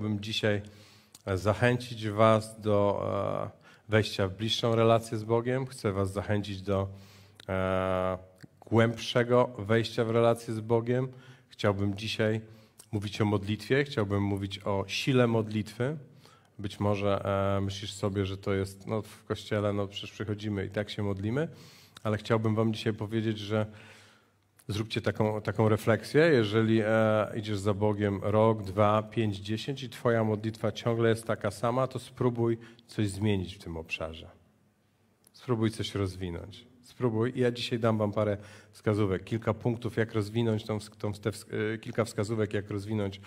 chciałbym dzisiaj e, zachęcić Was do e, wejścia w bliższą relację z Bogiem. Chcę Was zachęcić do e, głębszego wejścia w relację z Bogiem. Chciałbym dzisiaj mówić o modlitwie, chciałbym mówić o sile modlitwy. Być może myślisz sobie, że to jest no, w kościele, no przecież przychodzimy i tak się modlimy, ale chciałbym Wam dzisiaj powiedzieć, że zróbcie taką, taką refleksję. Jeżeli e, idziesz za Bogiem rok, dwa, pięć, dziesięć i Twoja modlitwa ciągle jest taka sama, to spróbuj coś zmienić w tym obszarze. Spróbuj coś rozwinąć. Spróbuj. I ja dzisiaj dam Wam parę wskazówek, kilka punktów, jak rozwinąć tą, tą te, kilka wskazówek, jak rozwinąć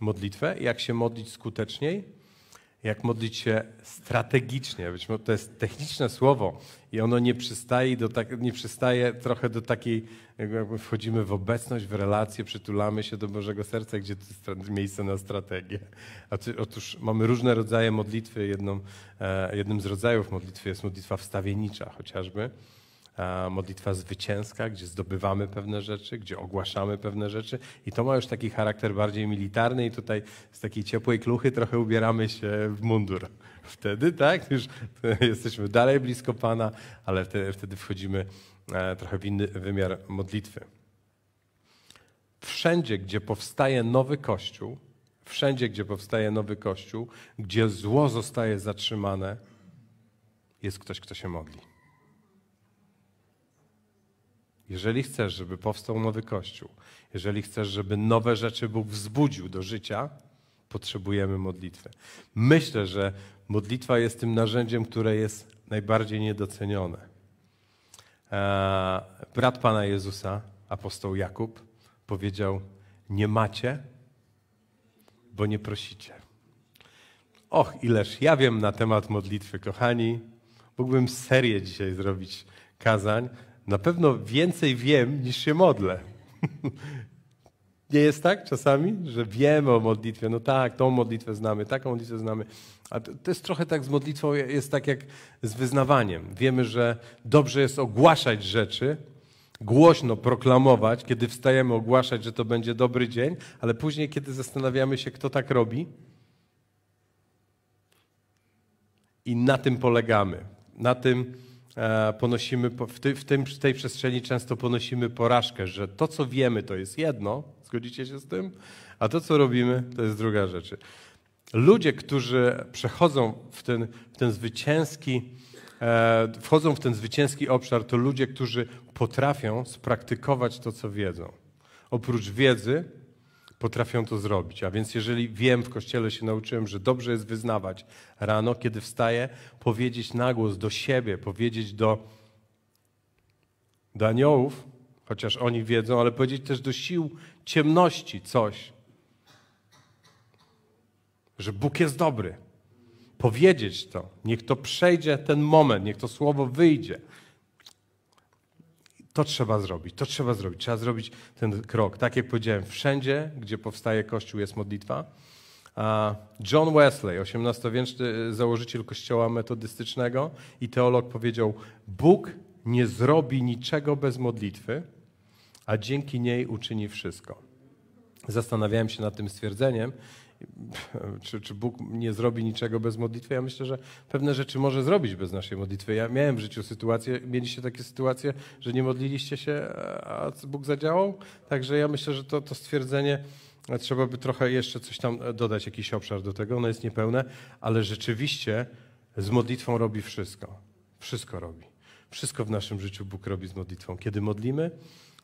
modlitwę, jak się modlić skuteczniej jak modlić się strategicznie. Być może to jest techniczne słowo i ono nie przystaje, do tak, nie przystaje trochę do takiej, jakby wchodzimy w obecność, w relację, przytulamy się do Bożego Serca, gdzie to jest miejsce na strategię. otóż mamy różne rodzaje modlitwy. Jedną, e, jednym z rodzajów modlitwy jest modlitwa wstawienicza, chociażby modlitwa zwycięska, gdzie zdobywamy pewne rzeczy, gdzie ogłaszamy pewne rzeczy i to ma już taki charakter bardziej militarny i tutaj z takiej ciepłej kluchy trochę ubieramy się w mundur. Wtedy, tak, już jesteśmy dalej blisko Pana, ale wtedy, wtedy wchodzimy e, trochę w inny wymiar modlitwy. Wszędzie, gdzie powstaje nowy Kościół, wszędzie, gdzie powstaje nowy Kościół, gdzie zło zostaje zatrzymane, jest ktoś, kto się modli. Jeżeli chcesz, żeby powstał nowy kościół, jeżeli chcesz, żeby nowe rzeczy Bóg wzbudził do życia, potrzebujemy modlitwy. Myślę, że modlitwa jest tym narzędziem, które jest najbardziej niedocenione. E, brat Pana Jezusa, apostoł Jakub, powiedział: Nie macie, bo nie prosicie. Och, ileż ja wiem na temat modlitwy, kochani. Mógłbym serię dzisiaj zrobić kazań, na pewno więcej wiem niż się modlę. Nie jest tak czasami, że wiemy o modlitwie, no tak, tą modlitwę znamy, taką modlitwę znamy. A to, to, jest trochę tak z modlitwą, jest tak jak z wyznawaniem. Wiemy, że dobrze jest ogłaszać rzeczy, głośno proklamować, kiedy wstajemy, ogłaszać, że to będzie dobry dzień, ale później, kiedy zastanawiamy się, kto tak robi, i na tym polegamy. Na tym E, ponosimy, w, ty, w, tym, w tej przestrzeni często ponosimy porażkę, że to, co wiemy, to jest jedno, zgodzicie się z tym, a to, co robimy, to jest druga rzecz. Ludzie, którzy przechodzą w ten, w ten zwycięski, e, wchodzą w ten zwycięski obszar, to ludzie, którzy potrafią spraktykować to, co wiedzą. Oprócz wiedzy, potrafią to zrobić. A więc jeżeli wiem, w kościele się nauczyłem, że dobrze jest wyznawać rano, kiedy wstaję, powiedzieć na głos do siebie, powiedzieć do, do aniołów, chociaż oni wiedzą, ale powiedzieć też do sił ciemności coś. Że Bóg jest dobry. Powiedzieć to. Niech to przejdzie ten moment, niech to słowo wyjdzie to trzeba zrobić, to trzeba zrobić, trzeba zrobić ten krok. Tak jak powiedziałem, wszędzie, gdzie powstaje Kościół, jest modlitwa. John Wesley, XVIII-wieczny e, założyciel kościoła metodystycznego i teolog powiedział, Bóg nie zrobi niczego bez modlitwy, a dzięki niej uczyni wszystko. Zastanawiałem się nad tym stwierdzeniem czy, czy Bóg nie zrobi niczego bez modlitwy. Ja myślę, że pewne rzeczy może zrobić bez naszej modlitwy. Ja miałem w życiu sytuację, mieliście takie sytuacje, że nie modliliście się, a Bóg zadziałał. Także ja myślę, że to, to stwierdzenie e, trzeba by trochę jeszcze coś tam e, dodać, jakiś obszar do tego. Ono jest niepełne, ale rzeczywiście z modlitwą robi wszystko. Wszystko robi. Wszystko w naszym życiu Bóg robi z modlitwą. Kiedy modlimy,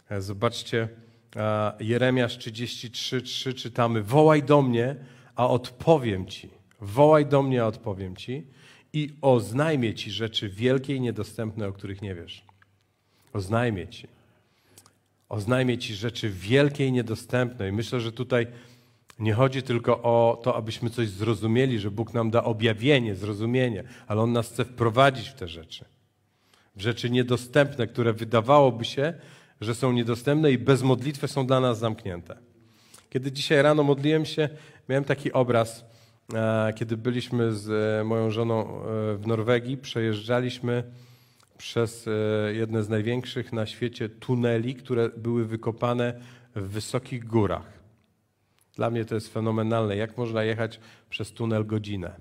e, zobaczcie, E, Jeremiasz 33:3 czytamy: Wołaj do mnie, a odpowiem ci. Wołaj do mnie, a odpowiem ci i oznajmie ci rzeczy wielkie i niedostępne, o których nie wiesz. Oznajmie ci. Oznajmie ci rzeczy wielkie i niedostępne. I myślę, że tutaj nie chodzi tylko o to, abyśmy coś zrozumieli, że Bóg nam da objawienie, zrozumienie, ale On nas chce wprowadzić w te rzeczy. W rzeczy niedostępne, które wydawałoby się, że są niedostępne i bez modlitwy są dla nas zamknięte. Kiedy dzisiaj rano modliłem się, miałem taki obraz, e, kiedy byliśmy z e, moją żoną e, w Norwegii, przejeżdżaliśmy przez jedne z największych na świecie tuneli, które były wykopane w wysokich górach. Dla mnie to jest fenomenalne, jak można jechać przez tunel godzinę.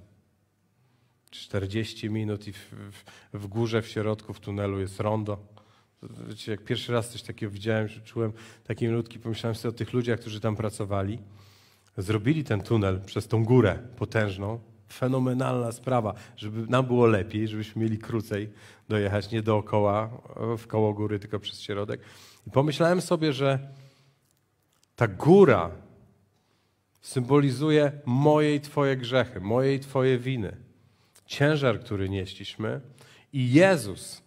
40 minut i w, w, w górze, w środku, w tunelu jest rondo. Wiecie, jak pierwszy raz coś takiego widziałem, że czułem taki minutki, pomyślałem sobie o tych ludziach, którzy tam pracowali. Zrobili ten tunel przez tą górę potężną. Fenomenalna sprawa, żeby nam było lepiej, żebyśmy mieli krócej dojechać, nie dookoła, w koło góry, tylko przez środek. I pomyślałem sobie, że ta góra symbolizuje moje i Twoje grzechy, moje i Twoje winy, ciężar, który nieśliśmy. I Jezus,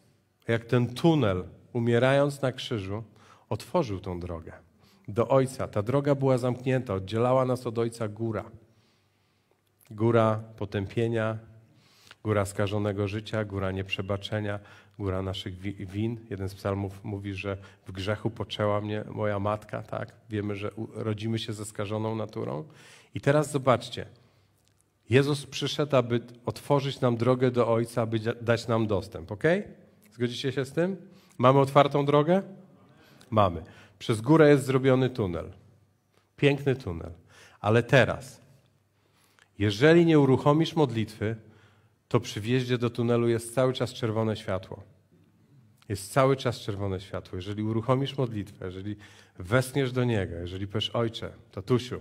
jak ten tunel, umierając na krzyżu, otworzył tą drogę do Ojca. Ta droga była zamknięta, oddzielała nas od Ojca góra. Góra potępienia, góra skażonego życia, góra nieprzebaczenia, góra naszych win. Jeden z psalmów mówi, że w grzechu poczęła mnie moja matka, tak? Wiemy, że rodzimy się ze skażoną naturą. I teraz zobaczcie. Jezus przyszedł, aby otworzyć nam drogę do Ojca, aby dać nam dostęp, ok? Zgodzicie się z tym? Mamy otwartą drogę? Mamy. Przez górę jest zrobiony tunel. Piękny tunel. Ale teraz, jeżeli nie uruchomisz modlitwy, to przy wjeździe do tunelu jest cały czas czerwone światło. Jest cały czas czerwone światło. Jeżeli uruchomisz modlitwę, jeżeli westniesz do niego, jeżeli powiesz, ojcze, tatusiu,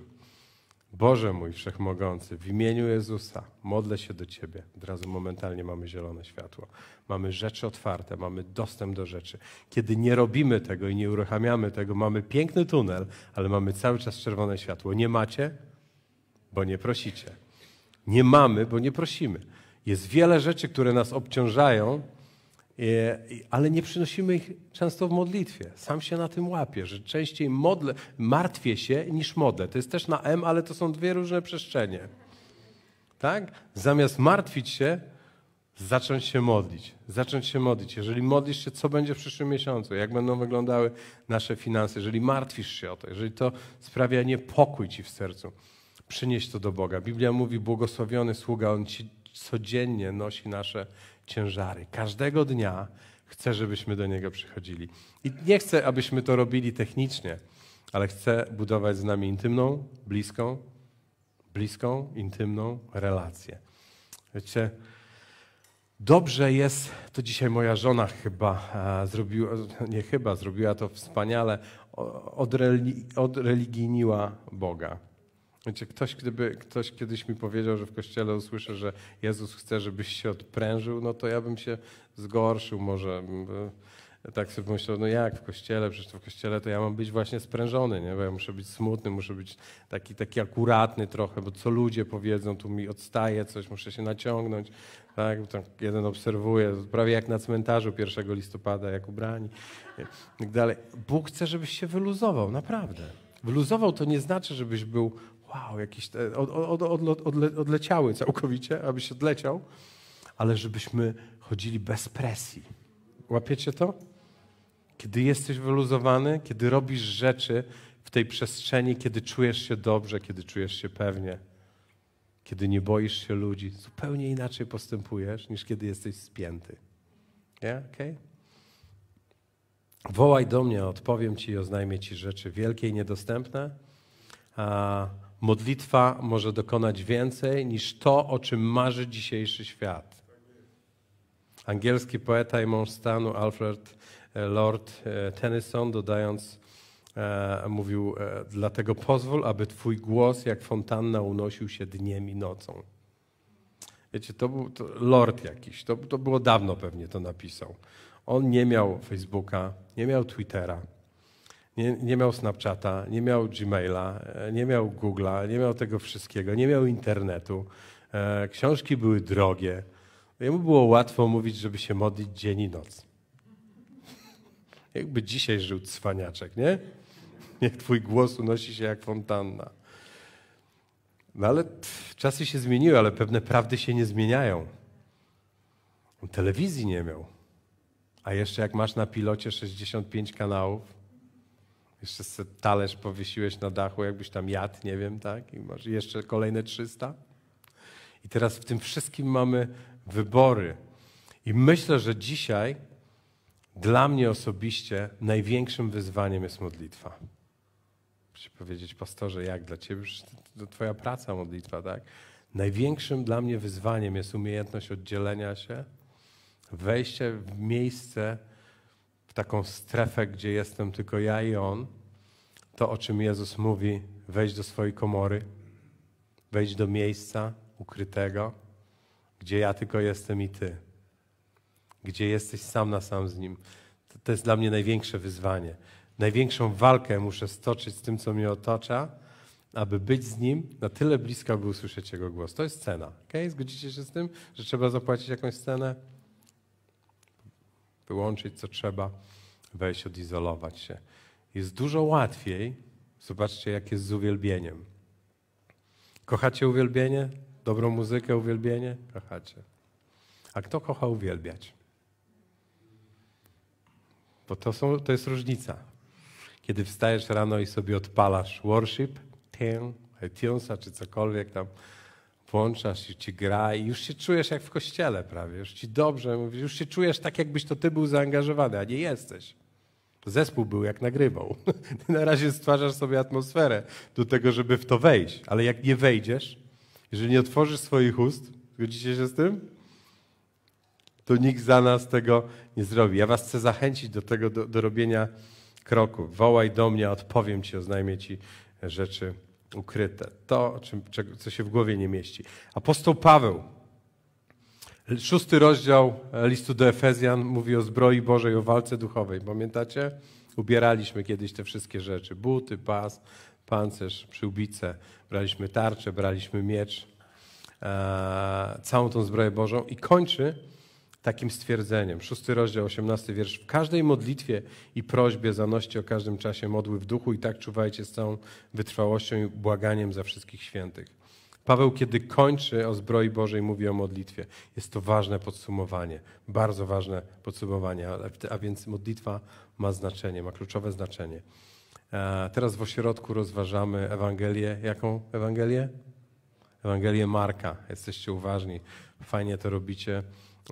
Boże mój wszechmogący, w imieniu Jezusa modlę się do Ciebie. Od razu momentalnie mamy zielone światło. Mamy rzeczy otwarte, mamy dostęp do rzeczy. Kiedy nie robimy tego i nie uruchamiamy tego, mamy piękny tunel, ale mamy cały czas czerwone światło. Nie macie, bo nie prosicie. Nie mamy, bo nie prosimy. Jest wiele rzeczy, które nas obciążają, E, ale nie przynosimy ich często w modlitwie. Sam się na tym łapię, że częściej modlę, martwię się niż modlę. To jest też na M, ale to są dwie różne przestrzenie. Tak? Zamiast martwić się, zacząć się modlić. Zacząć się modlić. Jeżeli modlisz się, co będzie w przyszłym miesiącu, jak będą wyglądały nasze finanse, jeżeli martwisz się o to, jeżeli to sprawia niepokój ci w sercu, przynieś to do Boga. Biblia mówi, błogosławiony sługa, on ci codziennie nosi nasze ciężary. Każdego dnia chcę, żebyśmy do Niego przychodzili. I nie chcę, abyśmy to robili technicznie, ale chcę budować z nami intymną, bliską, bliską, intymną relację. Wiecie, dobrze jest, to dzisiaj moja żona chyba e, zrobiła, nie chyba, zrobiła to wspaniale, odreli, odreligijniła Boga. Wiecie, ktoś, gdyby ktoś kiedyś mi powiedział, że w kościele usłyszę, że Jezus chce, żebyś się odprężył, no to ja bym się zgorszył może. Tak sobie pomyślał, no jak w kościele, przecież to w kościele to ja mam być właśnie sprężony, nie? bo ja muszę być smutny, muszę być taki, taki akuratny trochę, bo co ludzie powiedzą, tu mi odstaje coś, muszę się naciągnąć. Tak? Tam jeden obserwuje, prawie jak na cmentarzu 1 listopada, jak ubrani i tak dalej. Bóg chce, żebyś się wyluzował, naprawdę. Wyluzował to nie znaczy, żebyś był wow, jakieś od, od, od, odleciały całkowicie, abyś odleciał, ale żebyśmy chodzili bez presji. Łapiecie to? Kiedy jesteś wyluzowany, kiedy robisz rzeczy w tej przestrzeni, kiedy czujesz się dobrze, kiedy czujesz się pewnie, kiedy nie boisz się ludzi, zupełnie inaczej postępujesz niż kiedy jesteś spięty. Yeah? Okay? Wołaj do mnie, odpowiem ci i oznajmię ci rzeczy wielkie i niedostępne. A modlitwa może dokonać więcej niż to, o czym marzy dzisiejszy świat. Angielski poeta i mąż stanu Alfred e, Lord e, Tennyson, dodając, e, mówił, dlatego pozwól, aby Twój głos jak fontanna unosił się dniem i nocą. Wiecie, to był to lord jakiś, to, to było dawno pewnie to napisał. On nie miał Facebooka, nie miał Twittera, nie, nie miał Snapchata, nie miał Gmaila, e, nie miał Google'a, nie miał tego wszystkiego, nie miał internetu. E, książki były drogie. Jemu było łatwo mówić, żeby się modlić dzień i noc. Jakby dzisiaj żył cwaniaczek, nie? Niech twój głos unosi się jak fontanna. No ale pff, czasy się zmieniły, ale pewne prawdy się nie zmieniają. Telewizji nie miał. A jeszcze jak masz na pilocie 65 kanałów, jeszcze sobie talerz powiesiłeś na dachu, jakbyś tam jadł, nie wiem, tak? I masz jeszcze kolejne 300. I teraz w tym wszystkim mamy wybory. I myślę, że dzisiaj dla mnie osobiście największym wyzwaniem jest modlitwa. Muszę powiedzieć, pastorze, jak dla ciebie? To twoja praca modlitwa, tak? Największym dla mnie wyzwaniem jest umiejętność oddzielenia się, wejście w miejsce, w taką strefę, gdzie jestem tylko ja i on, to, o czym Jezus mówi, wejdź do swojej komory, wejdź do miejsca ukrytego, gdzie ja tylko jestem i Ty, gdzie jesteś sam na sam z Nim. To, to jest dla mnie największe wyzwanie. Największą walkę muszę stoczyć z tym, co mnie otacza, aby być z Nim na tyle blisko, aby usłyszeć Jego głos. To jest cena. Okay? Zgodzicie się z tym, że trzeba zapłacić jakąś cenę? Wyłączyć, co trzeba, wejść, odizolować się jest dużo łatwiej. Zobaczcie, jak jest z uwielbieniem. Kochacie uwielbienie? Dobrą muzykę, uwielbienie? Kochacie. A kto kocha uwielbiać? Bo to, są, to jest różnica. Kiedy wstajesz rano i sobie odpalasz worship, tien, iTunesa czy cokolwiek tam, włączasz i ci gra i już się czujesz jak w kościele prawie, już ci dobrze, już się czujesz tak, jakbyś to ty był zaangażowany, a nie jesteś zespół był jak nagrywał. Ty na razie stwarzasz sobie atmosferę do tego, żeby w to wejść, ale jak nie wejdziesz, jeżeli nie otworzysz swoich ust, zgodzicie się z tym? To nikt za nas tego nie zrobi. Ja was chcę zachęcić do tego, do, do robienia kroków. Wołaj do mnie, odpowiem ci, oznajmię ci rzeczy ukryte. To, czym, czego, co się w głowie nie mieści. Apostoł Paweł Szósty rozdział e, listu do Efezjan mówi o zbroi Bożej, o walce duchowej. Pamiętacie? Ubieraliśmy kiedyś te wszystkie rzeczy. Buty, pas, pancerz, przyłbice. Braliśmy tarczę, braliśmy miecz. E, całą tą zbroję Bożą. I kończy takim stwierdzeniem. Szósty rozdział, osiemnasty wiersz. W każdej modlitwie i prośbie zanoście o każdym czasie modły w duchu i tak czuwajcie z całą wytrwałością i błaganiem za wszystkich świętych. Paweł, kiedy kończy o zbroi Bożej, mówi o modlitwie. Jest to ważne podsumowanie, bardzo ważne podsumowanie, a, więc modlitwa ma znaczenie, ma kluczowe znaczenie. E, teraz w ośrodku rozważamy Ewangelię. Jaką Ewangelię? Ewangelię Marka. Jesteście uważni, fajnie to robicie.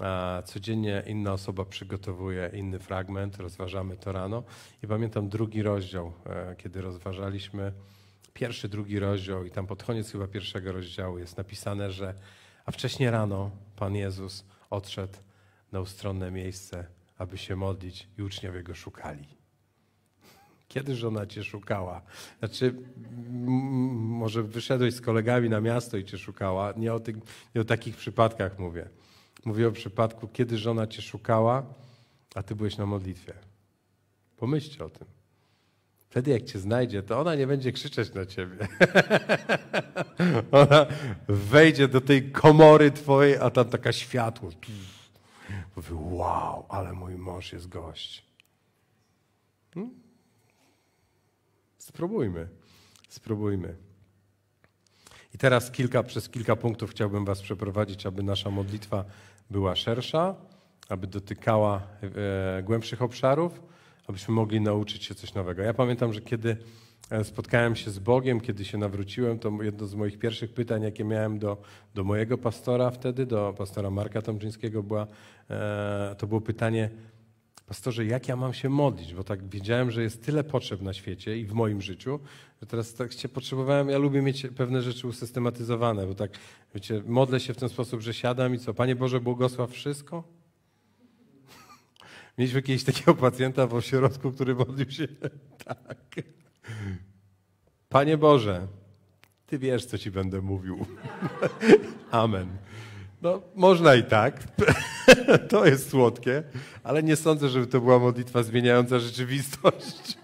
E, codziennie inna osoba przygotowuje inny fragment, rozważamy to rano. I pamiętam drugi rozdział, e, kiedy rozważaliśmy pierwszy, drugi rozdział i tam pod koniec chyba pierwszego rozdziału jest napisane, że a wcześniej rano Pan Jezus odszedł na ustronne miejsce, aby się modlić i uczniowie Go szukali. Kiedyż ona cię szukała? Znaczy, może wyszedłeś z kolegami na miasto i cię szukała. Nie o, tych, nie o takich przypadkach mówię. Mówię o przypadku, kiedy żona cię szukała, a ty byłeś na modlitwie. Pomyślcie o tym. Wtedy jak cię znajdzie, to ona nie będzie krzyczeć na ciebie. ona wejdzie do tej komory twojej, a tam taka światło. Mówi, wow, ale mój mąż jest gość. Hmm? Spróbujmy. Spróbujmy. I teraz kilka, przez kilka punktów chciałbym was przeprowadzić, aby nasza modlitwa była szersza, aby dotykała e, głębszych obszarów abyśmy mogli nauczyć się coś nowego. Ja pamiętam, że kiedy e, spotkałem się z Bogiem, kiedy się nawróciłem, to jedno z moich pierwszych pytań, jakie miałem do, do mojego pastora wtedy, do pastora Marka Tomczyńskiego, była, e, to było pytanie, pastorze, jak ja mam się modlić? Bo tak wiedziałem, że jest tyle potrzeb na świecie i w moim życiu, że teraz tak się potrzebowałem, ja lubię mieć pewne rzeczy usystematyzowane, bo tak, wiecie, modlę się w ten sposób, że siadam i co, Panie Boże, błogosław wszystko? Mieliśmy kiedyś takiego pacjenta w ośrodku, który modlił się tak. Panie Boże, Ty wiesz, co Ci będę mówił. Amen. No, można i tak. to jest słodkie, ale nie sądzę, żeby to była modlitwa zmieniająca rzeczywistość.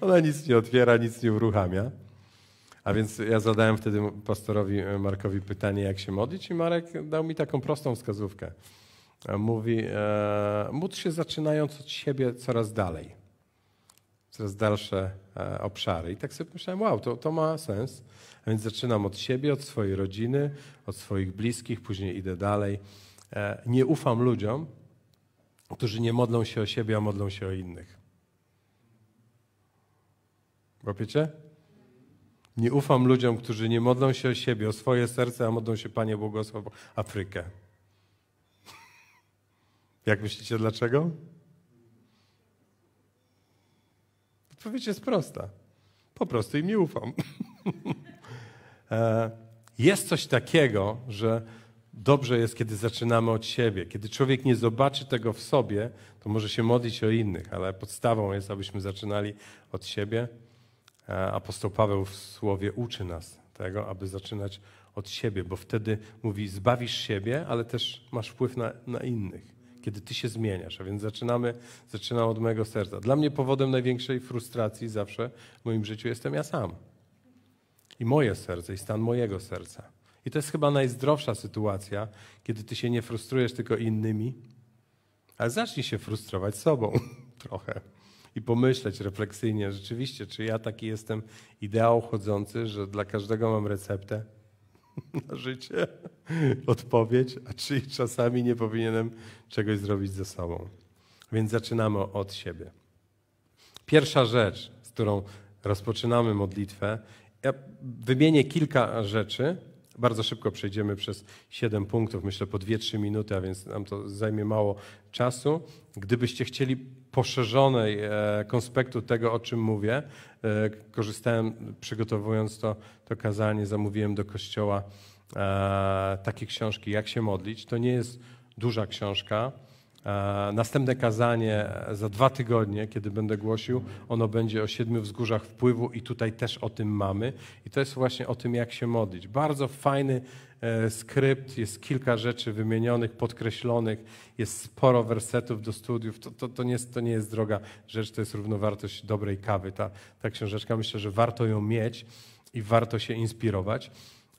Ona nic nie otwiera, nic nie uruchamia. A więc ja zadałem wtedy pastorowi Markowi pytanie, jak się modlić, i Marek dał mi taką prostą wskazówkę. E, mówi, e, módl się zaczynając od siebie coraz dalej, coraz dalsze e, obszary. I tak sobie pomyślałem, wow, to, to ma sens. A więc zaczynam od siebie, od swojej rodziny, od swoich bliskich, później idę dalej. E, nie ufam ludziom, którzy nie modlą się o siebie, a modlą się o innych. Łapiecie? Nie ufam ludziom, którzy nie modlą się o siebie, o swoje serce, a modlą się Panie błogosław Afrykę. Jak myślicie dlaczego? Odpowiedź jest prosta. Po prostu im nie ufam. E, jest coś takiego, że dobrze jest, kiedy zaczynamy od siebie. Kiedy człowiek nie zobaczy tego w sobie, to może się modlić o innych, ale podstawą jest, abyśmy zaczynali od siebie. E, apostoł Paweł w słowie uczy nas tego, aby zaczynać od siebie, bo wtedy mówi, zbawisz siebie, ale też masz wpływ na, na innych kiedy ty się zmieniasz. A więc zaczynamy, zaczynam od mojego serca. Dla mnie powodem największej frustracji zawsze w moim życiu jestem ja sam. I moje serce, i stan mojego serca. I to jest chyba najzdrowsza sytuacja, kiedy ty się nie frustrujesz tylko innymi, ale zacznij się frustrować sobą trochę i pomyśleć refleksyjnie, rzeczywiście, czy ja taki jestem ideał chodzący, że dla każdego mam receptę. na życie? Odpowiedź, a czy czasami nie powinienem czegoś zrobić ze sobą? Więc zaczynamy od siebie. Pierwsza rzecz, z którą rozpoczynamy modlitwę, ja wymienię kilka rzeczy. Bardzo szybko przejdziemy przez siedem punktów, myślę po dwie-trzy minuty, a więc nam to zajmie mało czasu. Gdybyście chcieli poszerzonej e, konspektu tego, o czym mówię. E, korzystałem, przygotowując to, to kazanie, zamówiłem do kościoła e, takie książki, jak się modlić. To nie jest duża książka. Następne kazanie za dwa tygodnie, kiedy będę głosił, ono będzie o siedmiu wzgórzach wpływu i tutaj też o tym mamy. I to jest właśnie o tym, jak się modlić. Bardzo fajny E, skrypt, jest kilka rzeczy wymienionych, podkreślonych, jest sporo wersetów do studiów. To, to, to, nie, jest, to nie jest droga rzecz, to jest równowartość dobrej kawy. Ta, ta książeczka, myślę, że warto ją mieć i warto się inspirować.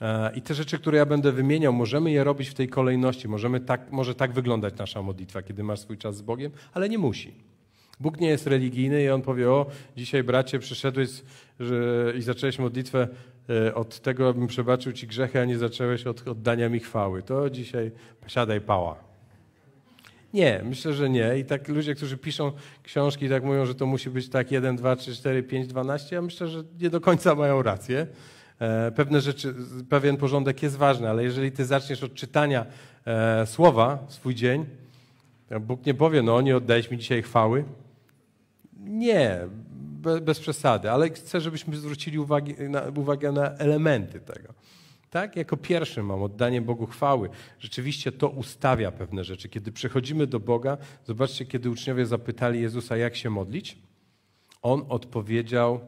E, I te rzeczy, które ja będę wymieniał, możemy je robić w tej kolejności. Możemy tak, może tak wyglądać nasza modlitwa, kiedy masz swój czas z Bogiem, ale nie musi. Bóg nie jest religijny i on powie: O, dzisiaj, bracie, przyszedłeś że, i zacząłeś modlitwę e, od tego, abym przebaczył ci grzechy, a nie zacząłeś od oddania mi chwały. To dzisiaj posiadaj pała. Nie, myślę, że nie. I tak ludzie, którzy piszą książki, tak mówią, że to musi być tak 1, 2, 3, 4, 5, 12. Ja myślę, że nie do końca mają rację. E, pewne rzeczy, pewien porządek jest ważny, ale jeżeli ty zaczniesz od czytania e, słowa swój dzień, Bóg nie powie, no nie oddałeś mi dzisiaj chwały, nie, bez przesady, ale chcę, żebyśmy zwrócili uwagi, na, uwagę na elementy tego. Tak? Jako pierwszy mam oddanie Bogu chwały. Rzeczywiście to ustawia pewne rzeczy. Kiedy przychodzimy do Boga, zobaczcie, kiedy uczniowie zapytali Jezusa, jak się modlić, on odpowiedział: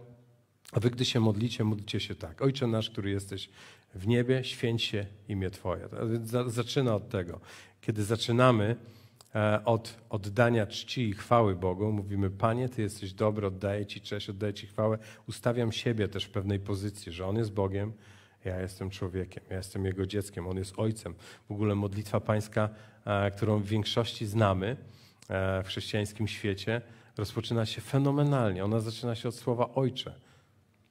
A wy, gdy się modlicie, modlicie się tak. Ojcze nasz, który jesteś w niebie, święć się imię Twoje. Zaczyna od tego. Kiedy zaczynamy E, od oddania czci i chwały Bogu. Mówimy, Panie, Ty jesteś dobry, oddaję Ci cześć, oddaję Ci chwałę. Ustawiam siebie też w pewnej pozycji, że On jest Bogiem, ja jestem człowiekiem, ja jestem Jego dzieckiem, On jest Ojcem. W ogóle modlitwa pańska, e, którą w większości znamy e, w chrześcijańskim świecie, rozpoczyna się fenomenalnie. Ona zaczyna się od słowa Ojcze.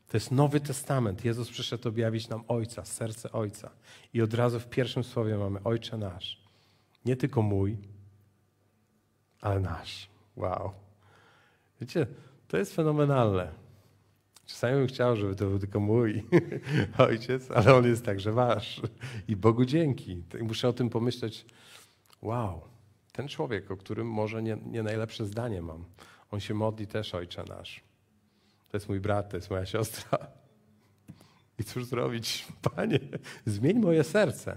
To jest Nowy Testament. Jezus przyszedł objawić nam Ojca, serce Ojca. I od razu w pierwszym słowie mamy Ojcze nasz. Nie tylko mój, ale nasz. Wow. Wiecie, to jest fenomenalne. Czasami bym chciał, żeby to był tylko mój ojciec, ale on jest także wasz. I Bogu dzięki. Muszę o tym pomyśleć. Wow, ten człowiek, o którym może nie, nie najlepsze zdanie mam, on się modli też Ojcze nasz. To jest mój brat, to jest moja siostra. I cóż zrobić, Panie? Zmień moje serce.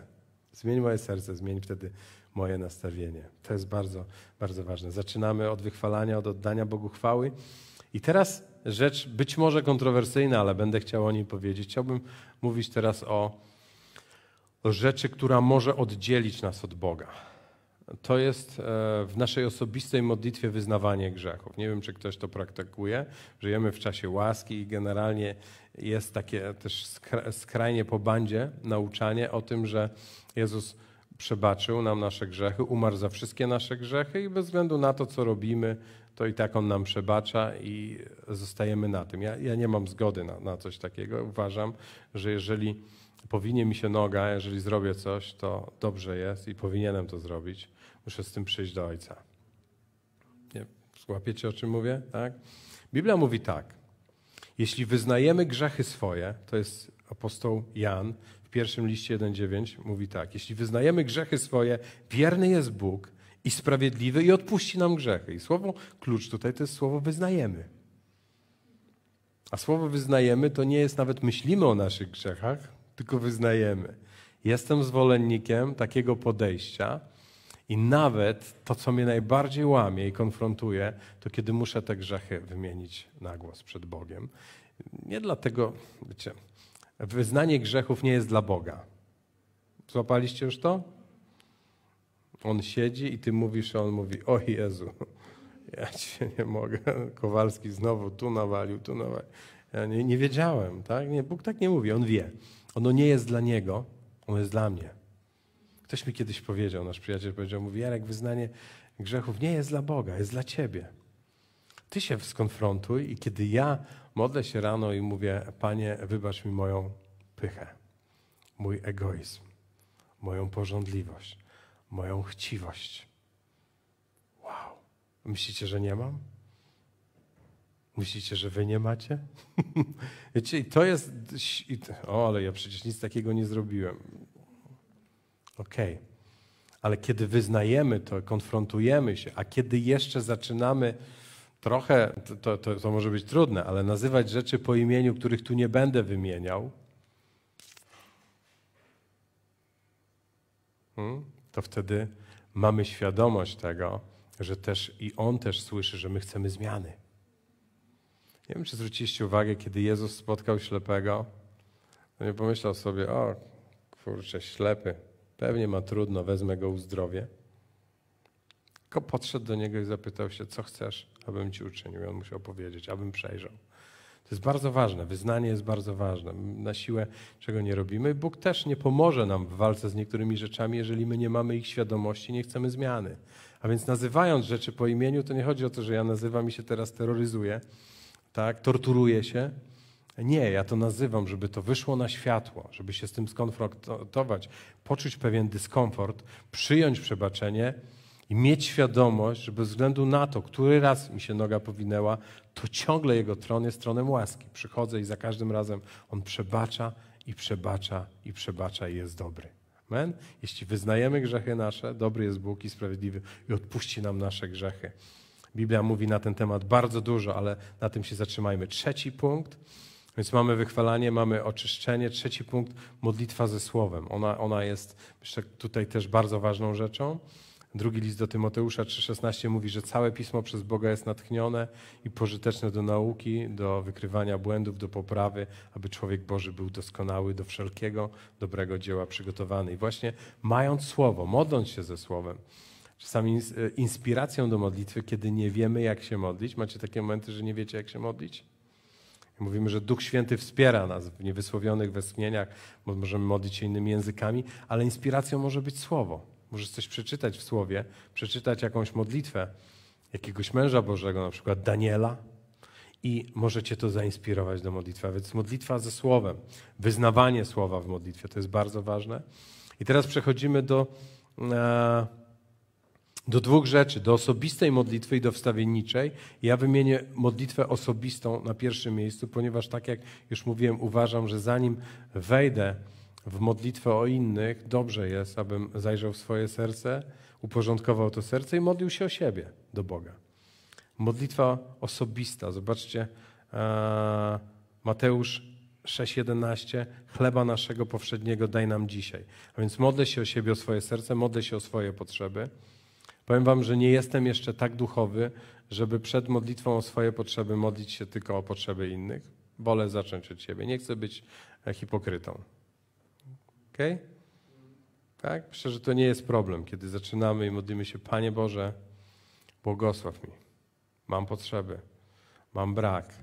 Zmień moje serce, zmień wtedy moje nastawienie. To jest bardzo, bardzo ważne. Zaczynamy od wychwalania, od oddania Bogu chwały. I teraz rzecz być może kontrowersyjna, ale będę chciał o niej powiedzieć. Chciałbym mówić teraz o, o rzeczy, która może oddzielić nas od Boga. To jest e, w naszej osobistej modlitwie wyznawanie grzechów. Nie wiem, czy ktoś to praktykuje. Żyjemy w czasie łaski i generalnie jest takie też skrajnie po bandzie nauczanie o tym, że Jezus przebaczył nam nasze grzechy, umarł za wszystkie nasze grzechy i bez względu na to, co robimy, to i tak On nam przebacza i zostajemy na tym. Ja, ja nie mam zgody na, na coś takiego. Uważam, że jeżeli powinie mi się noga, jeżeli zrobię coś, to dobrze jest i powinienem to zrobić. Muszę z tym przyjść do Ojca. Nie, złapiecie, o czym mówię? Tak? Biblia mówi tak. Jeśli wyznajemy grzechy swoje, to jest apostoł Jan, w pierwszym liście 1,9 mówi tak: Jeśli wyznajemy grzechy swoje, wierny jest Bóg i sprawiedliwy i odpuści nam grzechy. I słowo klucz tutaj to jest słowo wyznajemy. A słowo wyznajemy to nie jest nawet myślimy o naszych grzechach, tylko wyznajemy. Jestem zwolennikiem takiego podejścia, i nawet to, co mnie najbardziej łamie i konfrontuje, to kiedy muszę te grzechy wymienić na głos przed Bogiem. Nie dlatego, wiecie, Wyznanie grzechów nie jest dla Boga. Złapaliście już to? On siedzi i ty mówisz, a on mówi: O Jezu, ja cię nie mogę. Kowalski znowu tu nawalił, tu nawalił. Ja nie, nie wiedziałem, tak? Nie, Bóg tak nie mówi, on wie. Ono nie jest dla niego, ono jest dla mnie. Ktoś mi kiedyś powiedział, nasz przyjaciel powiedział, mówi, Jarek, wyznanie grzechów nie jest dla Boga, jest dla ciebie. Ty się skonfrontuj i kiedy ja Modlę się rano i mówię: Panie, wybacz mi moją pychę, mój egoizm, moją porządliwość, moją chciwość. Wow. Myślicie, że nie mam? Myślicie, że wy nie macie? Wiecie, i to jest. O, ale ja przecież nic takiego nie zrobiłem. Okej. Okay. Ale kiedy wyznajemy to, konfrontujemy się, a kiedy jeszcze zaczynamy trochę, to, to, to, może być trudne, ale nazywać rzeczy po imieniu, których tu nie będę wymieniał, hmm? to wtedy mamy świadomość tego, że też i On też słyszy, że my chcemy zmiany. Nie wiem, czy zwróciliście uwagę, kiedy Jezus spotkał ślepego, no nie pomyślał sobie, o kurczę, ślepy, pewnie ma trudno, wezmę go uzdrowię. Tylko podszedł do niego i zapytał się, co chcesz? abym ci uczynił. I on musiał powiedzieć, abym przejrzał. To jest bardzo ważne, wyznanie jest bardzo ważne. Na siłę czego nie robimy. Bóg też nie pomoże nam w walce z niektórymi rzeczami, jeżeli my nie mamy ich świadomości, nie chcemy zmiany. A więc nazywając rzeczy po imieniu, to nie chodzi o to, że ja nazywam i się teraz terroryzuję, tak, torturuję się. Nie, ja to nazywam, żeby to wyszło na światło, żeby się z tym skonfrontować, poczuć pewien dyskomfort, przyjąć przebaczenie i mieć świadomość, że bez względu na to, który raz mi się noga powinęła, to ciągle Jego tron jest tronem łaski. Przychodzę i za każdym razem On przebacza i przebacza i przebacza i jest dobry. Amen? Jeśli wyznajemy grzechy nasze, dobry jest Bóg i sprawiedliwy i odpuści nam nasze grzechy. Biblia mówi na ten temat bardzo dużo, ale na tym się zatrzymajmy. Trzeci punkt, więc mamy wychwalanie, mamy oczyszczenie. Trzeci punkt, modlitwa ze słowem. Ona, ona jest myślę, tutaj też bardzo ważną rzeczą. Drugi list do Tymoteusza 3,16 mówi, że całe pismo przez Boga jest natchnione i pożyteczne do nauki, do wykrywania błędów, do poprawy, aby człowiek Boży był doskonały do wszelkiego dobrego dzieła przygotowany. I właśnie mając słowo, modląc się ze słowem, czasami e, inspiracją do modlitwy, kiedy nie wiemy, jak się modlić. Macie takie momenty, że nie wiecie, jak się modlić? Mówimy, że Duch Święty wspiera nas w niewysłowionych westchnieniach, możemy modlić się innymi językami, ale inspiracją może być Słowo. Możesz coś przeczytać w słowie, przeczytać jakąś modlitwę jakiegoś męża Bożego, na przykład Daniela, i możecie to zainspirować do modlitwy. A więc modlitwa ze słowem, wyznawanie słowa w modlitwie to jest bardzo ważne. I teraz przechodzimy do, e, do dwóch rzeczy: do osobistej modlitwy i do wstawienniczej. Ja wymienię modlitwę osobistą na pierwszym miejscu, ponieważ, tak jak już mówiłem, uważam, że zanim wejdę w modlitwę o innych, dobrze jest, abym zajrzał w swoje serce, uporządkował to serce i modlił się o siebie do Boga. Modlitwa osobista. Zobaczcie, e, Mateusz 6:11 chleba naszego powszedniego daj nam dzisiaj. A więc modlę się o siebie, o swoje serce, modlę się o swoje potrzeby. Powiem wam, że nie jestem jeszcze tak duchowy, żeby przed modlitwą o swoje potrzeby modlić się tylko o potrzeby innych. Wolę zacząć od siebie. Nie chcę być e, hipokrytą. Ok? Tak? Myślę, że to nie jest problem, kiedy zaczynamy i modlimy się, Panie Boże, błogosław mi. Mam potrzeby, mam brak.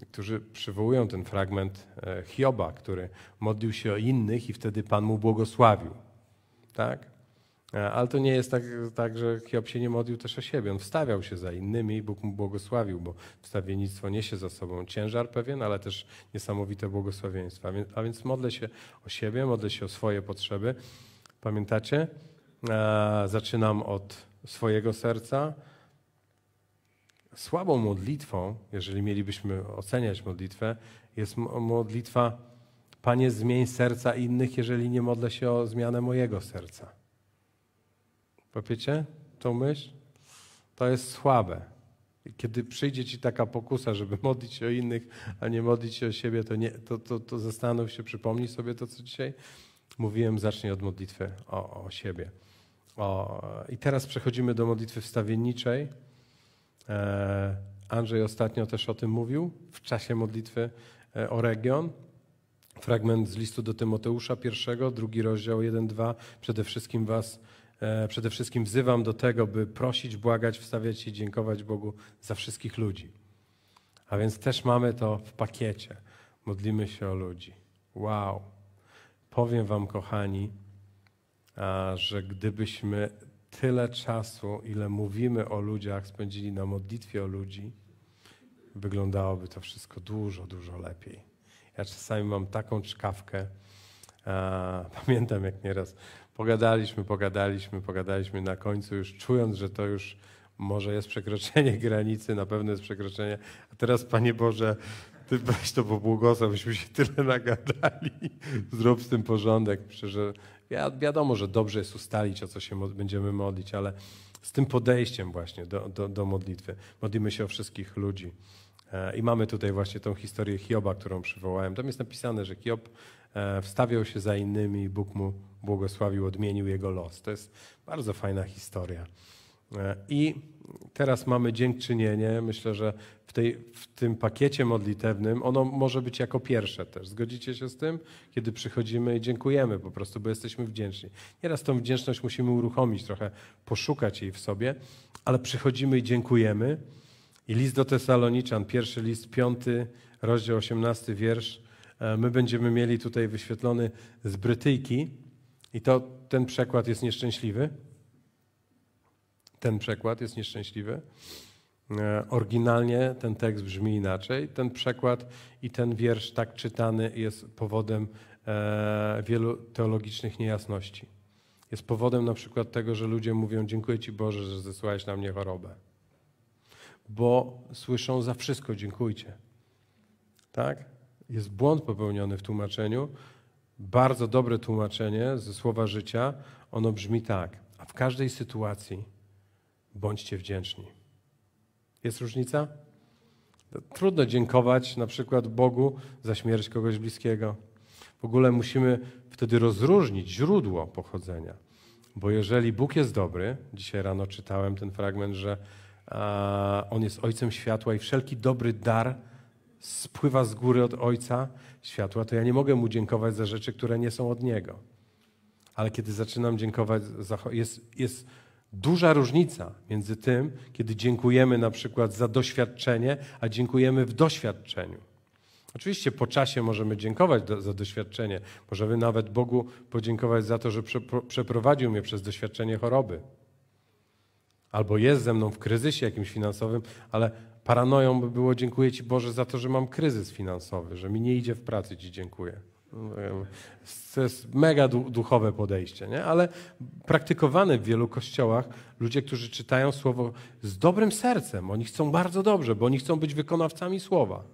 Niektórzy przywołują ten fragment e, Hioba, który modlił się o innych i wtedy Pan mu błogosławił. Tak? E, ale to nie jest tak, tak, że Hiob się nie modlił też o siebie. On wstawiał się za innymi i Bóg mu błogosławił, bo wstawiennictwo niesie za sobą ciężar pewien, ale też niesamowite błogosławieństwa. A więc, modlę się o siebie, modlę się o swoje potrzeby. Pamiętacie? E, zaczynam od swojego serca. Słabą modlitwą, jeżeli mielibyśmy oceniać modlitwę, jest modlitwa Panie zmień serca innych, jeżeli nie modlę się o zmianę mojego serca. Łapiecie tą myśl? To jest słabe. Kiedy przyjdzie ci taka pokusa, żeby modlić się o innych, a nie modlić się o siebie, to, nie, to, to, to zastanów się, przypomnij sobie to, co dzisiaj mówiłem. Zacznij od modlitwy o, o siebie. O, I teraz przechodzimy do modlitwy wstawienniczej. E, Andrzej ostatnio też o tym mówił w czasie modlitwy e, o region. Fragment z listu do Tymoteusza, pierwszego, drugi rozdział 1-2. Przede wszystkim was E, przede wszystkim wzywam do tego, by prosić, błagać, wstawiać i dziękować Bogu za wszystkich ludzi. A więc też mamy to w pakiecie. Modlimy się o ludzi. Wow. Powiem Wam, kochani, że gdybyśmy tyle czasu, ile mówimy o ludziach, spędzili na modlitwie o ludzi, wyglądałoby to wszystko dużo, dużo lepiej. Ja czasami mam taką czkawkę. Pamiętam, jak nieraz Pogadaliśmy, pogadaliśmy, pogadaliśmy na końcu, już czując, że to już może jest przekroczenie granicy, na pewno jest przekroczenie. A teraz, Panie Boże, Ty weź to pobłogosław, byśmy się tyle nagadali. Zrób z tym porządek. Przecież wiadomo, że dobrze jest ustalić, o co się będziemy modlić, ale z tym podejściem właśnie do, do, do modlitwy. Modlimy się o wszystkich ludzi. E, I mamy tutaj właśnie tą historię Hioba, którą przywołałem. Tam jest napisane, że Hiob E, wstawiał się za innymi i Bóg mu błogosławił, odmienił jego los. To jest bardzo fajna historia. E, I teraz mamy dziękczynienie. Myślę, że w, tej, w tym pakiecie modlitewnym ono może być jako pierwsze też. Zgodzicie się z tym? Kiedy przychodzimy i dziękujemy po prostu, bo jesteśmy wdzięczni. Nieraz tą wdzięczność musimy uruchomić, trochę poszukać jej w sobie, ale przychodzimy i dziękujemy. I list do Tesaloniczan, pierwszy list, piąty, rozdział 18, wiersz. E, my będziemy mieli tutaj wyświetlony z Brytyjki i to ten przekład jest nieszczęśliwy. Ten przekład jest nieszczęśliwy. E, oryginalnie ten tekst brzmi inaczej. Ten przekład i ten wiersz tak czytany jest powodem e, wielu teologicznych niejasności. Jest powodem na przykład tego, że ludzie mówią: Dziękuję Ci Boże, że zesłałeś na mnie chorobę. Bo słyszą za wszystko: Dziękujcie. Tak? jest błąd popełniony w tłumaczeniu. Bardzo dobre tłumaczenie ze słowa życia, ono brzmi tak. A w każdej sytuacji bądźcie wdzięczni. Jest różnica? Trudno dziękować na przykład Bogu za śmierć kogoś bliskiego. W ogóle musimy wtedy rozróżnić źródło pochodzenia. Bo jeżeli Bóg jest dobry, dzisiaj rano czytałem ten fragment, że a, On jest Ojcem światła i wszelki dobry dar spływa z góry od Ojca światła, to ja nie mogę Mu dziękować za rzeczy, które nie są od Niego. Ale kiedy zaczynam dziękować, za, jest, jest duża różnica między tym, kiedy dziękujemy na przykład za doświadczenie, a dziękujemy w doświadczeniu. Oczywiście po czasie możemy dziękować do, za doświadczenie. Możemy nawet Bogu podziękować za to, że prze, przeprowadził mnie przez doświadczenie choroby. Albo jest ze mną w kryzysie jakimś finansowym, ale paranoją by było dziękuję Ci Boże za to, że mam kryzys finansowy, że mi nie idzie w pracy, Ci dziękuję. To jest mega duchowe podejście, nie? ale praktykowane w wielu kościołach ludzie, którzy czytają słowo z dobrym sercem, oni chcą bardzo dobrze, bo oni chcą być wykonawcami słowa.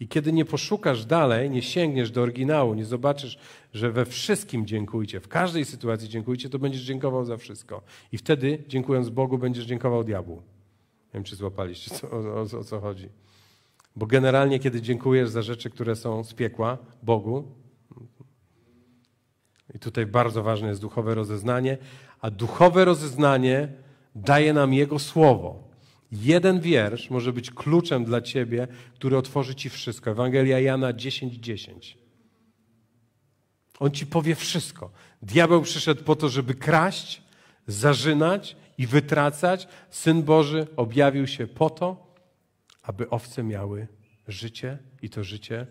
I kiedy nie poszukasz dalej, nie sięgniesz do oryginału, nie zobaczysz, że we wszystkim dziękujcie, w każdej sytuacji dziękujcie, to będziesz dziękował za wszystko. I wtedy, dziękując Bogu, będziesz dziękował diabłu wiem, czy złapaliście, co, o, o, co chodzi. Bo generalnie, kiedy dziękujesz za rzeczy, które są z piekła Bogu, i tutaj bardzo ważne jest duchowe rozeznanie, a duchowe rozeznanie daje nam Jego Słowo. Jeden wiersz może być kluczem dla ciebie, który otworzy ci wszystko. Ewangelia Jana 10:10. 10. On ci powie wszystko. Diabeł przyszedł po to, żeby kraść, zarzynać i wytracać, Syn Boży objawił się po to, aby owce miały życie i to życie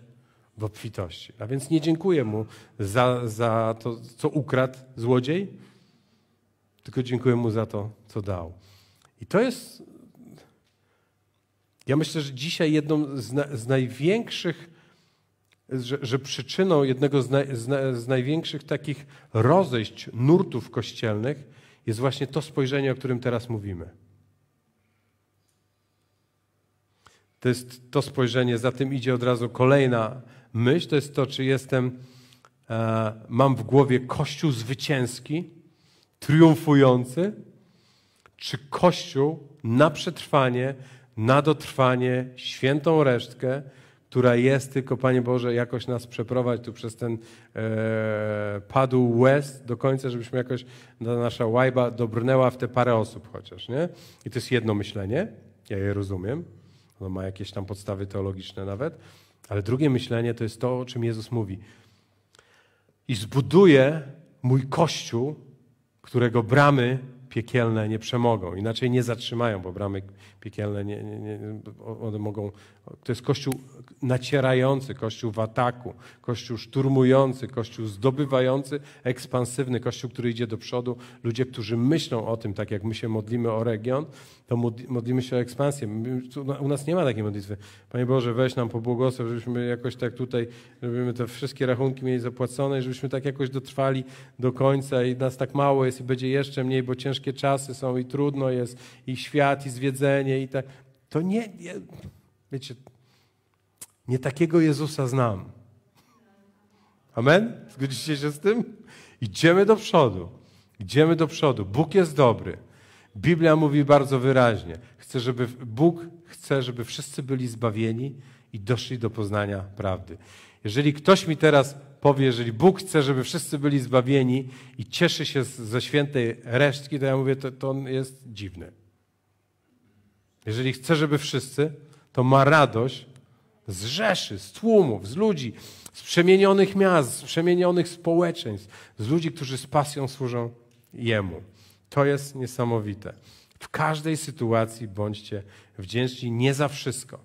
w obfitości. A więc nie dziękuję mu za, za to, co ukradł złodziej, tylko dziękuję mu za to, co dał. I to jest. Ja myślę, że dzisiaj jedną z, na, z największych, że, że, przyczyną jednego z, na, z, na, z największych takich rozejść nurtów kościelnych jest właśnie to spojrzenie, o którym teraz mówimy. To jest to spojrzenie, za tym idzie od razu kolejna myśl, to jest to, czy jestem, e, mam w głowie Kościół zwycięski, triumfujący, czy Kościół na przetrwanie, na dotrwanie, świętą resztkę, która jest, tylko Panie Boże, jakoś nas przeprowadź tu przez ten e, padł łez do końca, żebyśmy jakoś no, nasza łajba dobrnęła w te parę osób chociaż, nie? I to jest jedno myślenie, ja je rozumiem, ono ma jakieś tam podstawy teologiczne nawet, ale drugie myślenie to jest to, o czym Jezus mówi. I zbuduję mój kościół, którego bramy piekielne nie przemogą, inaczej nie zatrzymają, bo bramy piekielne, nie, nie, nie, one mogą. To jest kościół nacierający, kościół w ataku, kościół szturmujący, kościół zdobywający, ekspansywny, kościół, który idzie do przodu. Ludzie, którzy myślą o tym, tak jak my się modlimy o region, to modlimy się o ekspansję. U nas nie ma takiej modlitwy. Panie Boże, weź nam po błogosławie żebyśmy jakoś tak tutaj, żebyśmy te wszystkie rachunki mieli zapłacone żebyśmy tak jakoś dotrwali do końca i nas tak mało jest i będzie jeszcze mniej, bo ciężkie czasy są i trudno jest i świat i zwiedzenie i tak. To nie, nie wiecie, nie takiego Jezusa znam. Amen? Zgodzicie się z tym? Idziemy do przodu. Idziemy do przodu. Bóg jest dobry. Biblia mówi bardzo wyraźnie. Chce, żeby Bóg chce, żeby wszyscy byli zbawieni i doszli do poznania prawdy. Jeżeli ktoś mi teraz powie, jeżeli Bóg chce, żeby wszyscy byli zbawieni i cieszy się ze świętej resztki, to ja mówię, to, to on jest dziwny. Jeżeli chce, żeby wszyscy, to ma radość z rzeszy, z tłumów, z ludzi, z przemienionych miast, z przemienionych społeczeństw, z ludzi, którzy z pasją służą Jemu. To jest niesamowite. W każdej sytuacji bądźcie wdzięczni, nie za wszystko.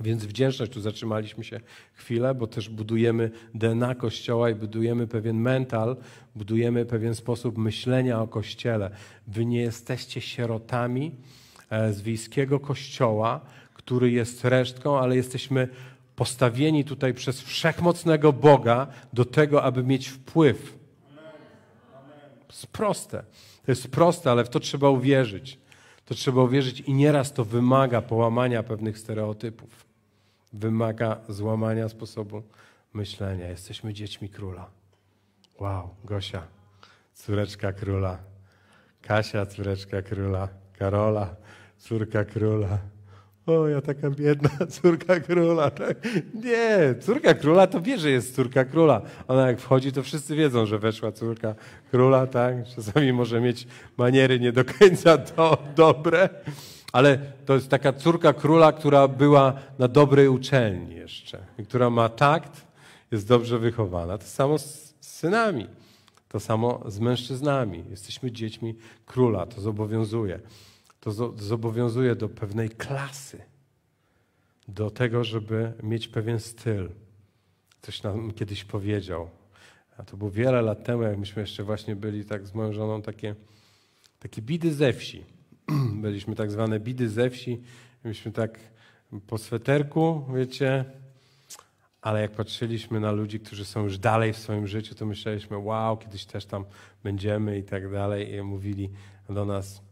Więc wdzięczność, tu zatrzymaliśmy się chwilę, bo też budujemy DNA Kościoła i budujemy pewien mental, budujemy pewien sposób myślenia o Kościele. Wy nie jesteście sierotami, E, z wiejskiego kościoła, który jest resztką, ale jesteśmy postawieni tutaj przez wszechmocnego Boga do tego, aby mieć wpływ. To proste. To jest proste, ale w to trzeba uwierzyć. To trzeba uwierzyć i nieraz to wymaga połamania pewnych stereotypów. Wymaga złamania sposobu myślenia. Jesteśmy dziećmi króla. Wow, Gosia, córeczka króla. Kasia, córeczka króla. Karola, córka króla. O, ja taka biedna córka króla. Tak? Nie, córka króla to wie, że jest córka króla. Ona jak wchodzi, to wszyscy wiedzą, że weszła córka króla. Tak? Czasami może mieć maniery nie do końca do, dobre, ale to jest taka córka króla, która była na dobrej uczelni jeszcze, która ma takt, jest dobrze wychowana. To samo z synami, to samo z mężczyznami. Jesteśmy dziećmi króla, to zobowiązuje to zobowiązuje do pewnej klasy, do tego, żeby mieć pewien styl. Coś nam kiedyś powiedział. A to było wiele lat temu, jak myśmy jeszcze właśnie byli tak z moją żoną takie, takie bidy ze wsi. Byliśmy tak zwane bidy ze wsi. Byliśmy tak po sweterku, wiecie, ale jak patrzyliśmy na ludzi, którzy są już dalej w swoim życiu, to myśleliśmy, wow, kiedyś też tam będziemy i tak dalej. I mówili do nas,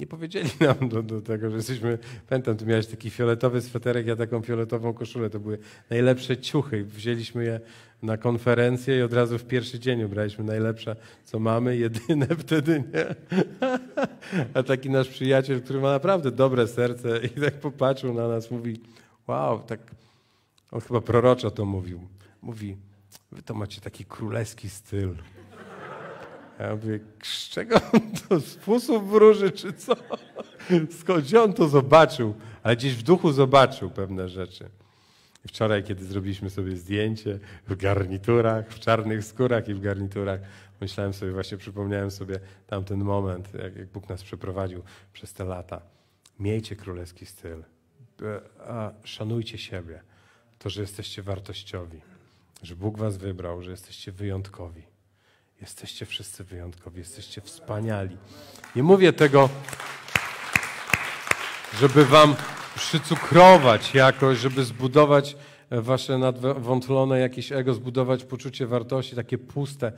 nie powiedzieli nam do, do tego, że jesteśmy, pamiętam, tu miałeś taki fioletowy sweterek, ja taką fioletową koszulę, to były najlepsze ciuchy. Wzięliśmy je na konferencję i od razu w pierwszy dzień ubraliśmy najlepsze, co mamy, jedyne wtedy, nie? A taki nasz przyjaciel, który ma naprawdę dobre serce i tak popatrzył na nas, mówi, wow, tak, on chyba proroczo to mówił. Mówi, wy to macie taki królewski styl. Ja mówię, z czego to? Z fusów wróży czy co? Skąd on to zobaczył? Ale gdzieś w duchu zobaczył pewne rzeczy. Wczoraj, kiedy zrobiliśmy sobie zdjęcie w garniturach, w czarnych skórach i w garniturach, myślałem sobie, właśnie przypomniałem sobie tamten moment, jak, jak Bóg nas przeprowadził przez te lata. Miejcie królewski styl. E, a Szanujcie siebie. To, że jesteście wartościowi. Że Bóg was wybrał, że jesteście wyjątkowi. Jesteście wszyscy wyjątkowi, jesteście wspaniali. Nie mówię tego, żeby wam przycukrować jakoś, żeby zbudować e, wasze nadwątlone jakieś ego, zbudować poczucie wartości, takie puste,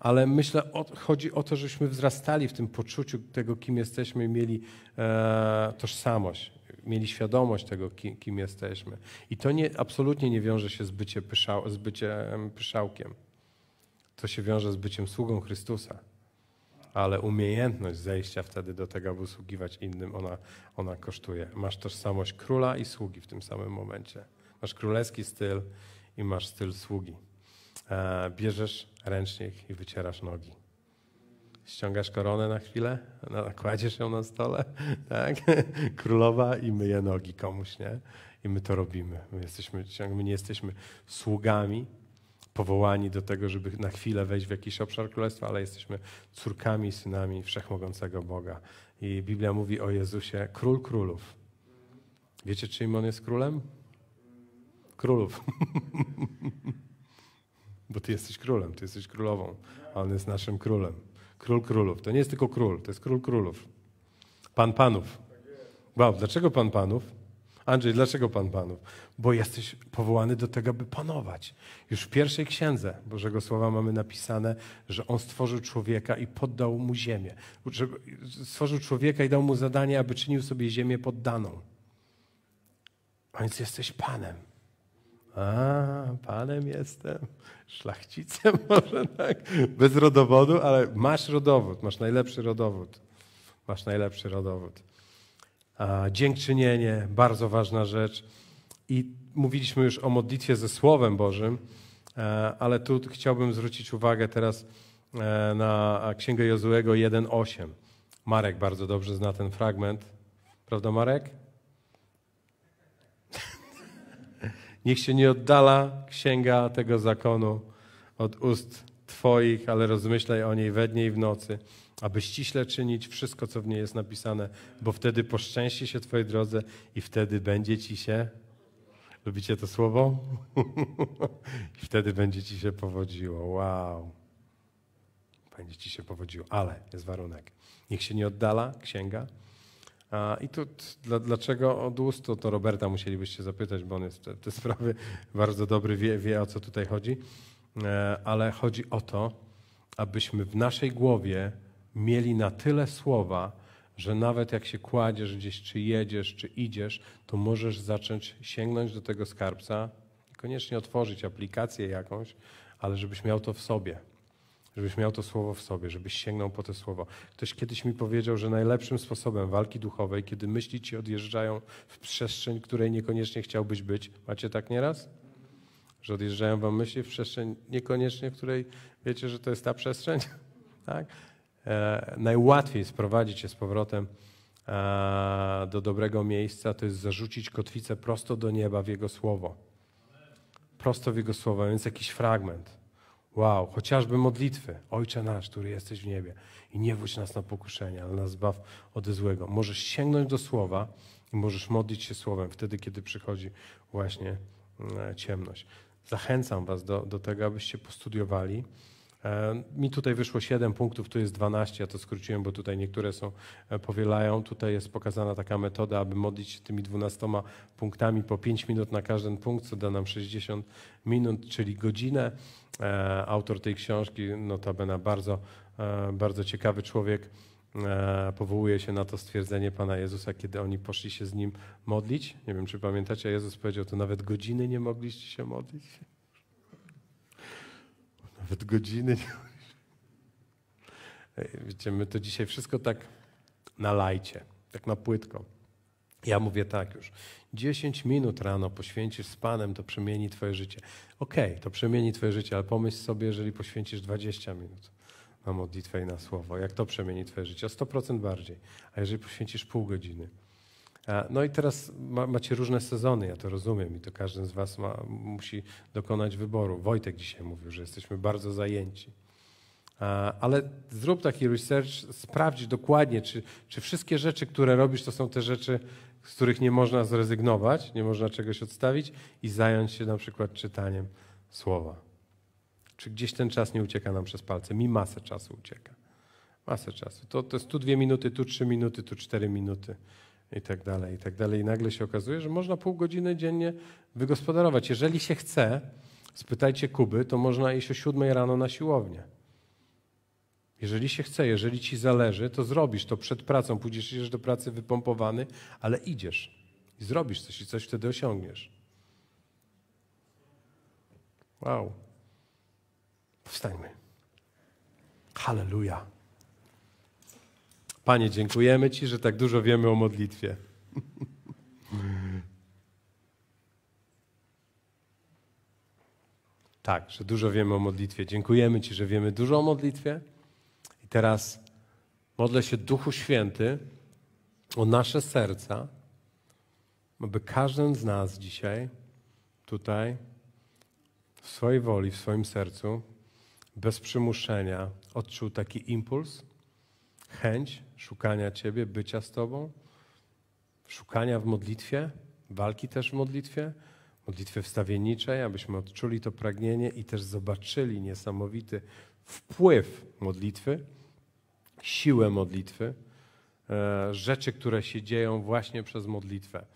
ale myślę, o, chodzi o to, żebyśmy wzrastali w tym poczuciu tego, kim jesteśmy mieli e, tożsamość, mieli świadomość tego, kim, kim jesteśmy. I to nie, absolutnie nie wiąże się z, bycie pyszał, z byciem pyszałkiem. To się wiąże z byciem sługą Chrystusa. Ale umiejętność zejścia wtedy do tego, aby usługiwać innym, ona, ona kosztuje. Masz tożsamość króla i sługi w tym samym momencie. Masz królewski styl i masz styl sługi. E, bierzesz ręcznik i wycierasz nogi ściągasz koronę na chwilę, nakładziesz no, ją na stole, tak? Królowa i myje nogi komuś, nie? I my to robimy. My, jesteśmy, my nie jesteśmy sługami, powołani do tego, żeby na chwilę wejść w jakiś obszar królestwa, ale jesteśmy córkami, synami wszechmogącego Boga. I Biblia mówi o Jezusie król królów. Wiecie, czyim on jest królem? Królów. Bo ty jesteś królem, ty jesteś królową, a on jest naszym królem. Król królów. To nie jest tylko król, to jest król królów. Pan panów. Wow, dlaczego pan panów? Andrzej, dlaczego Pan Panów? Bo jesteś powołany do tego, by panować. Już w pierwszej księdze Bożego Słowa mamy napisane, że On stworzył człowieka i poddał mu ziemię. Stworzył człowieka i dał mu zadanie, aby czynił sobie ziemię poddaną. A więc jesteś Panem. A, panem jestem, szlachcicem może tak, bez rodowodu, ale masz rodowód, masz najlepszy rodowód. Masz najlepszy rodowód dziękczynienie, bardzo ważna rzecz. I mówiliśmy już o modlitwie ze Słowem Bożym, e, ale tu chciałbym zwrócić uwagę teraz e, na Księgę Jozuego 1.8. Marek bardzo dobrze zna ten fragment. Prawda, Marek? Niech się nie oddala księga tego zakonu od ust Twoich, ale rozmyślaj o niej we dnie i w nocy aby ściśle czynić wszystko, co w niej jest napisane, bo wtedy poszczęści się Twojej drodze i wtedy będzie Ci się. Lubicie to słowo? I wtedy będzie Ci się powodziło. Wow. Będzie Ci się powodziło, ale jest warunek. Niech się nie oddala księga. A, I tu dla, dlaczego od ust, to, to Roberta musielibyście zapytać, bo on jest te, te sprawy bardzo dobry, wie, wie o co tutaj chodzi. E, ale chodzi o to, abyśmy w naszej głowie mieli na tyle słowa, że nawet jak się kładziesz gdzieś, czy jedziesz, czy idziesz, to możesz zacząć sięgnąć do tego skarbca, koniecznie otworzyć aplikację jakąś, ale żebyś miał to w sobie. Żebyś miał to słowo w sobie, żebyś sięgnął po to słowo. Ktoś kiedyś mi powiedział, że najlepszym sposobem walki duchowej, kiedy myśli ci odjeżdżają w przestrzeń, której niekoniecznie chciałbyś być, macie tak nieraz? Że odjeżdżają wam myśli w przestrzeń niekoniecznie, w której wiecie, że to jest ta przestrzeń? Tak? E, najłatwiej sprowadzić się z powrotem e, do dobrego miejsca, to jest zarzucić kotwicę prosto do nieba w Jego słowo. Prosto w Jego słowo, więc jakiś fragment. Wow, chociażby modlitwy. Ojcze nasz, który jesteś w niebie i nie wódź nas na pokuszenie, ale nas zbaw od złego. Możesz sięgnąć do słowa i możesz modlić się słowem wtedy, kiedy przychodzi właśnie mm, ciemność. Zachęcam was do, do tego, abyście postudiowali E, mi tutaj wyszło 7 punktów, tu jest 12, ja to skróciłem, bo tutaj niektóre są e, powielają. Tutaj jest pokazana taka metoda, aby modlić się tymi 12 punktami po 5 minut na każdy punkt, co da nam 60 minut, czyli godzinę. E, autor tej książki, notabene bardzo, bardzo ciekawy człowiek, powołuje się na to stwierdzenie Pana Jezusa, kiedy oni poszli się z Nim modlić. Nie wiem, czy pamiętacie, Jezus powiedział, to nawet godziny nie mogliście się modlić. Nawet godziny. Wiecie, my to dzisiaj wszystko tak na lajcie, tak na płytko. Ja mówię tak już. 10 minut rano poświęcisz z Panem, to przemieni Twoje życie. Okej, okay, to przemieni Twoje życie, ale pomyśl sobie, jeżeli poświęcisz 20 minut na modlitwę i na słowo, jak to przemieni Twoje życie? O 100% bardziej. A jeżeli poświęcisz pół godziny, no i teraz ma, macie różne sezony, ja to rozumiem i to każdy z Was ma, musi dokonać wyboru. Wojtek dzisiaj mówił, że jesteśmy bardzo zajęci. Ale zrób taki research, sprawdź dokładnie, czy, czy wszystkie rzeczy, które robisz, to są te rzeczy, z których nie można zrezygnować, nie można czegoś odstawić i zająć się na przykład czytaniem słowa. Czy gdzieś ten czas nie ucieka nam przez palce? Mi masę czasu ucieka. Masę czasu. To, to jest tu dwie minuty, tu trzy minuty, tu cztery minuty i tak dalej, i tak dalej. I nagle się okazuje, że można pół godziny dziennie wygospodarować. Jeżeli się chce, spytajcie Kuby, to można iść o siódmej rano na siłownię. Jeżeli się chce, jeżeli ci zależy, to zrobisz to przed pracą. Pójdziesz, idziesz do pracy wypompowany, ale idziesz i zrobisz coś i coś wtedy osiągniesz. Wow. Powstańmy. Hallelujah. Panie, dziękujemy Ci, że tak dużo wiemy o modlitwie. tak, że dużo wiemy o modlitwie. Dziękujemy Ci, że wiemy dużo o modlitwie. I teraz modlę się Duchu Święty o nasze serca, aby każdy z nas dzisiaj, tutaj, w swojej woli, w swoim sercu, bez przymuszenia, odczuł taki impuls Chęć szukania Ciebie, bycia z Tobą, szukania w modlitwie, walki też w modlitwie, modlitwy wstawienniczej, abyśmy odczuli to pragnienie i też zobaczyli niesamowity wpływ modlitwy, siłę modlitwy, e, rzeczy, które się dzieją właśnie przez modlitwę.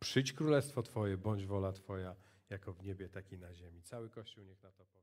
Przyjdź królestwo Twoje, bądź wola Twoja, jako w niebie, tak i na ziemi. Cały Kościół niech na to powie.